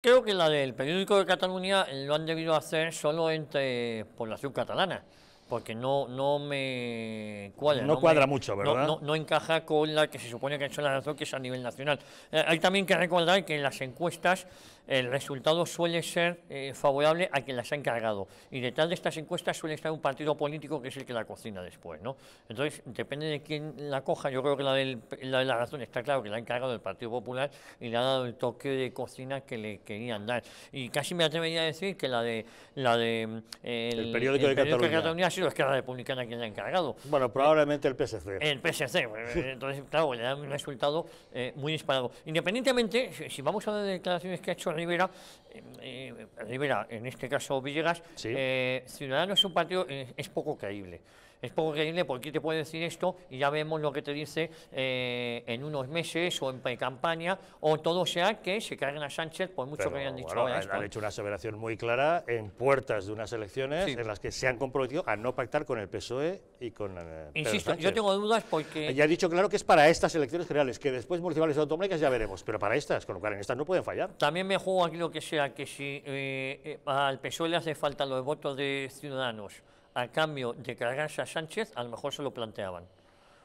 Creo que la del periódico de Cataluña lo han debido hacer solo entre población catalana porque no, no me cuadra. No, cuadra mucho, ¿verdad? No, encaja con la que se supone que son las que a nivel nacional. Eh, hay también que recordar que en las encuestas el resultado suele ser eh, favorable a quien las ha encargado. Y detrás de estas encuestas suele estar un partido político que es el que la cocina después, ¿no? Entonces, depende de quién la coja. Yo creo que la, de la razón está claro que la ha encargado el Partido Popular y le ha dado el toque de cocina que le querían dar. Y casi me atrevería a decir que la de... La de mm, el, periódico de, de Cataluña que Esquerra Republicana quien le ha encargado. Bueno, eh, probablemente el PSC. El PSC. Eh, entonces, claro, le da un resultado eh, muy disparado. Independientemente, si vamos a las declaraciones que ha hecho Rivera, Rivera, en este caso Villegas, Ciudadanos es un partido, es poco creíble es poco creíble porque te puede decir esto y ya vemos lo que te dice en unos meses o en campaña o todo sea que se carguen a Sánchez por mucho que hayan dicho bueno, ahora. Han, hecho una aseveración muy clara en puertas de unas elecciones en las que se han comprometido a no pactar con el PSOE y con eh, Insisto, yo tengo dudas porque... Ya he dicho claro que es para estas elecciones generales, que después municipales y autonómicas ya veremos, pero para estas, con lo en estas no pueden fallar. También me juego aquí lo que sea, que si eh, eh, al PSOE le hace falta los votos de Ciudadanos a cambio de cargarse a Sánchez, a lo mejor se lo planteaban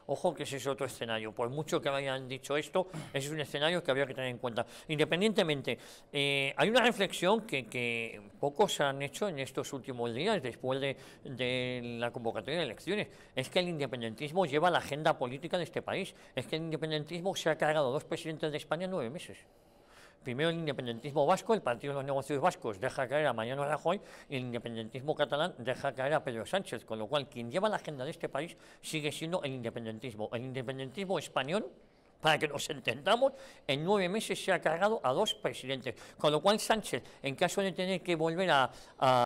ojo que ese es otro escenario. Por mucho que hayan dicho esto, ese es un escenario que había que tener en cuenta. Independientemente, eh, hay una reflexión que, que, pocos han hecho en estos últimos días, después de, la convocatoria de elecciones, es que el independentismo lleva la agenda política de este país, es que el independentismo se ha cargado dos presidentes de España en nueve meses. Primero el independentismo vasco, el Partido de los Negocios Vascos deja caer a Mariano Rajoy y el independentismo catalán deja caer a Pedro Sánchez, con lo cual quien lleva la agenda de este país sigue siendo el independentismo. El independentismo español para que nos entendamos, en nueve meses se ha cargado a dos presidentes. Con lo cual Sánchez, en caso de tener que volver a, a